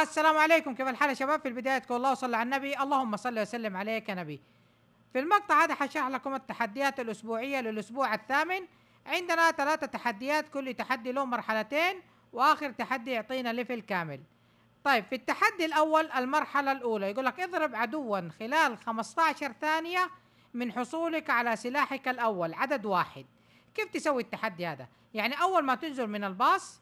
السلام عليكم كيف الحال يا شباب في البداية تقول الله صلى على النبي اللهم صل وسلم عليك يا نبي في المقطع هذا حشرح لكم التحديات الأسبوعية للأسبوع الثامن عندنا ثلاثة تحديات كل تحدي له مرحلتين وآخر تحدي يعطينا ليفل كامل طيب في التحدي الأول المرحلة الأولى يقول لك اضرب عدوا خلال 15 ثانية من حصولك على سلاحك الأول عدد واحد كيف تسوي التحدي هذا؟ يعني أول ما تنزل من الباص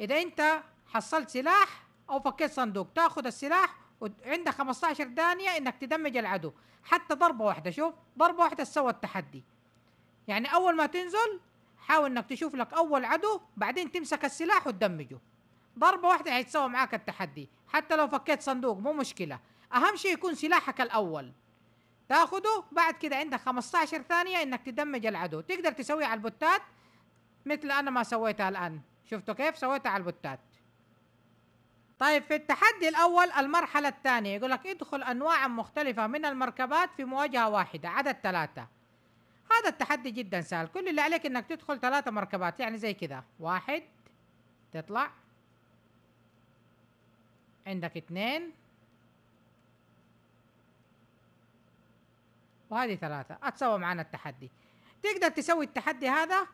إذا أنت حصلت سلاح أو فكيت صندوق تاخذ السلاح وعندك 15 ثانية إنك تدمج العدو حتى ضربة واحدة شوف ضربة واحدة سوى التحدي يعني أول ما تنزل حاول إنك تشوف لك أول عدو بعدين تمسك السلاح وتدمجه ضربه واحده هيتساوى يعني معاك التحدي حتى لو فكيت صندوق مو مشكله اهم شيء يكون سلاحك الاول تاخده بعد كده عندك 15 ثانيه انك تدمج العدو تقدر تسويه على البوتات مثل انا ما سويتها الان شفتوا كيف سويتها على البوتات طيب في التحدي الاول المرحله الثانيه يقول لك ادخل انواعا مختلفه من المركبات في مواجهه واحده عدد ثلاثه هذا التحدي جدا سهل كل اللي عليك انك تدخل ثلاثه مركبات يعني زي كذا واحد تطلع عندك اثنين وهذه ثلاثة اتسوى معانا التحدي تقدر تسوي التحدي هذا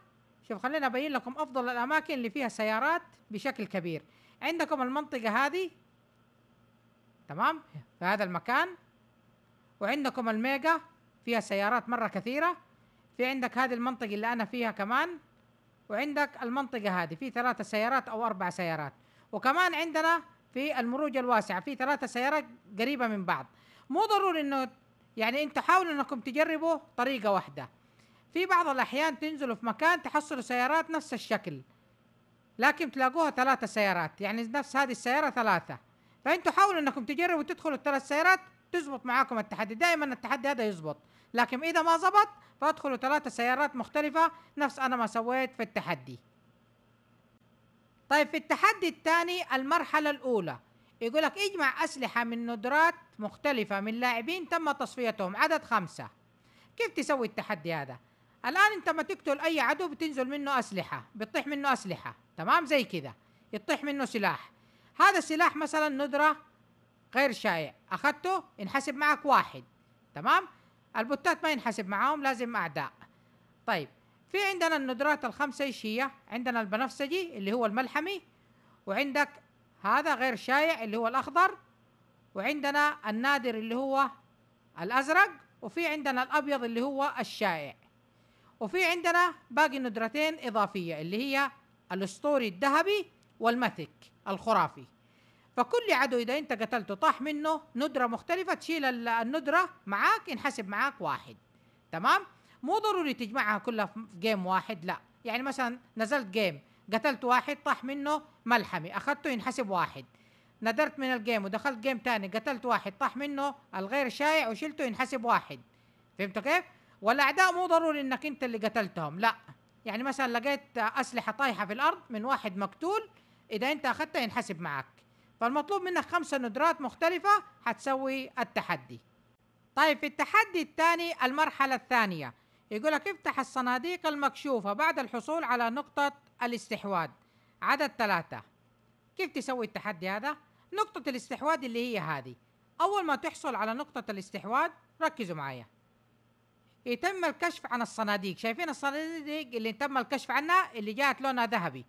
شوف خلينا ابين لكم افضل الاماكن اللي فيها سيارات بشكل كبير عندكم المنطقة هذه تمام في هذا المكان وعندكم الميجا فيها سيارات مرة كثيرة في عندك هذه المنطقة اللي أنا فيها كمان وعندك المنطقة هذه في ثلاثة سيارات أو أربع سيارات وكمان عندنا في المروج الواسعه في ثلاثه سيارات قريبه من بعض مو ضروري انه يعني انت حاولوا انكم تجربوا طريقه واحده في بعض الاحيان تنزلوا في مكان تحصلوا سيارات نفس الشكل لكن تلاقوها ثلاثه سيارات يعني نفس هذه السياره ثلاثه فانتوا حاولوا انكم تجربوا تدخلوا الثلاث سيارات تزبط معاكم التحدي دائما التحدي هذا يزبط لكن اذا ما زبط فادخلوا ثلاثه سيارات مختلفه نفس انا ما سويت في التحدي طيب في التحدي الثاني المرحلة الأولى يقول لك اجمع أسلحة من ندرات مختلفة من لاعبين تم تصفيتهم عدد خمسة كيف تسوي التحدي هذا؟ الآن أنت ما تقتل أي عدو بتنزل منه أسلحة بتطيح منه أسلحة تمام زي كذا يطيح منه سلاح هذا السلاح مثلا ندرة غير شائع أخذته ينحسب معك واحد تمام البوتات ما ينحسب معاهم لازم أعداء طيب في عندنا الندرات الخمسة هي؟ عندنا البنفسجي اللي هو الملحمي وعندك هذا غير شايع اللي هو الأخضر وعندنا النادر اللي هو الأزرق وفي عندنا الأبيض اللي هو الشائع وفي عندنا باقي ندرتين إضافية اللي هي الأسطوري الذهبي والمثك الخرافي فكل عدو إذا أنت قتلته طاح منه ندرة مختلفة تشيل الندرة معاك ينحسب معاك واحد تمام؟ مو ضروري تجمعها كلها في جيم واحد لا يعني مثلا نزلت جيم قتلت واحد طاح منه ملحمي اخذته ينحسب واحد ندرت من الجيم ودخلت جيم تاني قتلت واحد طاح منه الغير شائع وشلته ينحسب واحد فهمت كيف؟ والاعداء مو ضروري انك انت اللي قتلتهم لا يعني مثلا لقيت اسلحه طايحه في الارض من واحد مقتول اذا انت اخذتها ينحسب معك فالمطلوب منك خمسة ندرات مختلفة حتسوي التحدي طيب في التحدي الثاني المرحلة الثانية يقول لك افتح الصناديق المكشوفة بعد الحصول على نقطة الاستحواذ عدد ثلاثة كيف تسوي التحدي هذا؟ نقطة الاستحواذ اللي هي هذه أول ما تحصل على نقطة الاستحواذ ركزوا معايا يتم الكشف عن الصناديق شايفين الصناديق اللي تم الكشف عنها اللي جاءت لونها ذهبي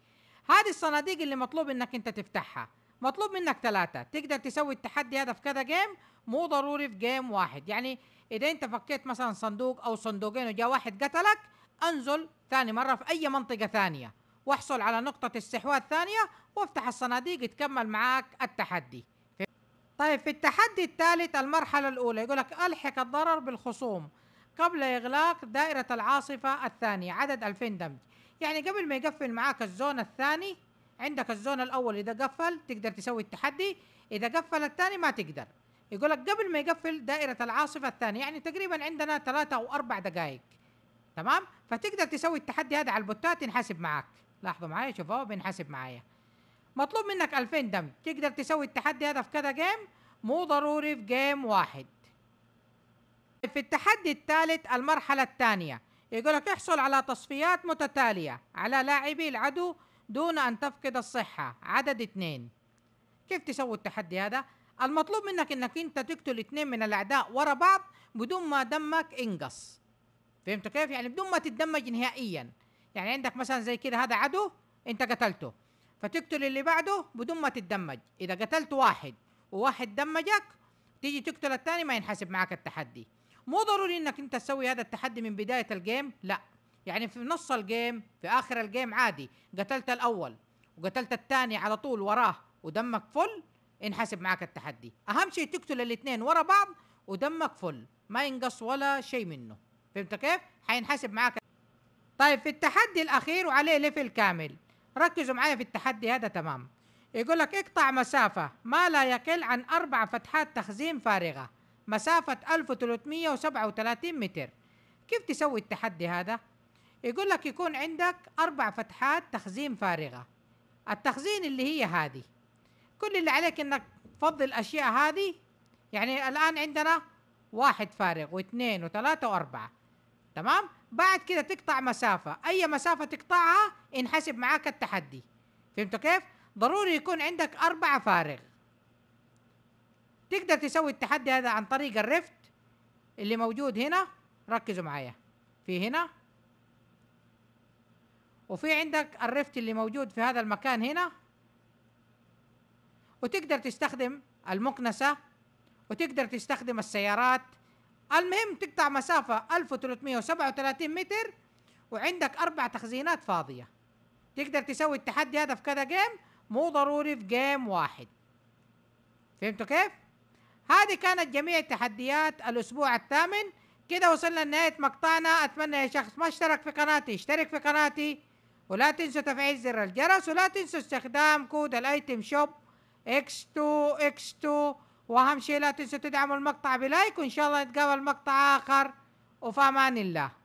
هذه الصناديق اللي مطلوب انك انت تفتحها مطلوب منك ثلاثة تقدر تسوي التحدي هذا في كذا جيم مو ضروري في جيم واحد يعني اذا انت فكيت مثلا صندوق او صندوقين وجاء واحد قتلك انزل ثاني مره في اي منطقه ثانيه واحصل على نقطه استحواذ ثانيه وافتح الصناديق يتكمل معاك التحدي طيب في التحدي الثالث المرحله الاولى يقول لك الحق الضرر بالخصوم قبل اغلاق دائره العاصفه الثانيه عدد 2000 دمج يعني قبل ما يقفل معاك الزون الثاني عندك الزون الاول اذا قفل تقدر تسوي التحدي اذا قفل الثاني ما تقدر يقول لك قبل ما يقفل دائره العاصفه الثانيه يعني تقريبا عندنا ثلاثة او اربع دقائق تمام فتقدر تسوي التحدي هذا على البوتات ينحسب معاك لاحظوا معايا شوفوا بينحسب معايا مطلوب منك 2000 دم تقدر تسوي التحدي هذا في كذا جيم مو ضروري في جيم واحد في التحدي الثالث المرحلة الثانية يقول لك احصل على تصفيات متتالية على لاعبي العدو دون أن تفقد الصحة عدد اثنين كيف تسوي التحدي هذا؟ المطلوب منك انك انت تقتل اثنين من الاعداء ورا بعض بدون ما دمك انقص فهمت كيف يعني بدون ما تتدمج نهائيا يعني عندك مثلا زي كده هذا عدو انت قتلته فتقتل اللي بعده بدون ما تتدمج اذا قتلت واحد وواحد دمجك تيجي تقتل الثاني ما ينحسب معك التحدي مو ضروري انك انت تسوي هذا التحدي من بدايه الجيم لا يعني في نص الجيم في اخر الجيم عادي قتلت الاول وقتلت الثاني على طول وراه ودمك فل ينحسب معاك التحدي اهم شيء تقتل الاثنين ورا بعض ودمك فل ما ينقص ولا شيء منه فهمت كيف حينحسب معاك طيب في التحدي الاخير وعليه ليفل كامل ركزوا معايا في التحدي هذا تمام يقول لك اقطع مسافة ما لا يقل عن أربع فتحات تخزين فارغة مسافة 1337 متر كيف تسوي التحدي هذا؟ يقول لك يكون عندك أربع فتحات تخزين فارغة التخزين اللي هي هذه كل اللي عليك انك تفضي الاشياء هذه يعني الان عندنا واحد فارغ واثنين وثلاثة واربعة تمام بعد كده تقطع مسافة اي مسافة تقطعها انحسب معاك التحدي فهمتوا كيف ضروري يكون عندك اربعة فارغ تقدر تسوي التحدي هذا عن طريق الرفت اللي موجود هنا ركزوا معايا في هنا وفي عندك الرفت اللي موجود في هذا المكان هنا وتقدر تستخدم المكنسة وتقدر تستخدم السيارات المهم تقطع مسافة 1337 متر وعندك أربع تخزينات فاضية تقدر تسوي التحدي هذا في كذا جيم مو ضروري في جيم واحد فهمتوا كيف؟ هذه كانت جميع تحديات الأسبوع الثامن كده وصلنا لنهاية مقطعنا أتمنى يا شخص ما اشترك في قناتي اشترك في قناتي ولا تنسوا تفعيل زر الجرس ولا تنسوا استخدام كود الايتم شوب اكس 2 اكس 2 واهم شيء لا تنسوا تدعموا المقطع بلايك وان شاء الله نتقابل مقطع اخر وفي امان الله